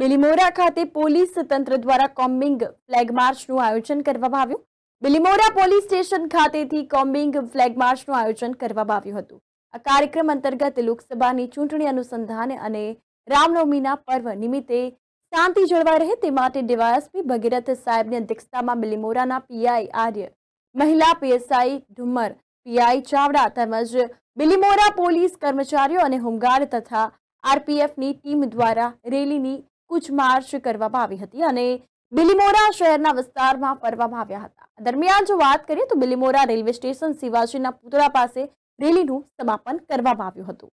બિલીમોરા ખાતે પોલીસ તંત્ર દ્વારા કોમ્બિંગ ફ્લેગ માર્ચનું આયોજન કરવામાં આવ્યું બિલીમોરા પોલીસ સ્ટેશન ખાતેથી કોમ્બિંગ ફ્લેગ માર્ચનું આયોજન કરવામાં આવ્યું હતું આ કાર્યક્રમ અંતર્ગત લોકસભાની ચૂંટણી અનુસંધાન અને રામનવમીના પર્વ નિમિત્તે શાંતિ જળવાઈ રહે તે માટે ડીવાયએસપી ભગીરથ સાહેબની અધ્યક્ષતામાં બિલીમોરાના પીઆઈ આર્ય મહિલા પીએસઆઈ ઢુમર પીઆઈ ચાવડા તેમજ બિલીમોરા પોલીસ કર્મચારીઓ અને હોમગાર્ડ તથા આરપીએફની ટીમ દ્વારા રેલીની કૂચમાર્ચ કરવામાં આવી હતી અને બિલીમોરા શહેરના વિસ્તારમાં ફરવામાં આવ્યા હતા દરમિયાન જો વાત કરીએ તો બિલીમોરા રેલવે સ્ટેશન શિવાજીના પુતળા પાસે રેલીનું સમાપન કરવામાં આવ્યું હતું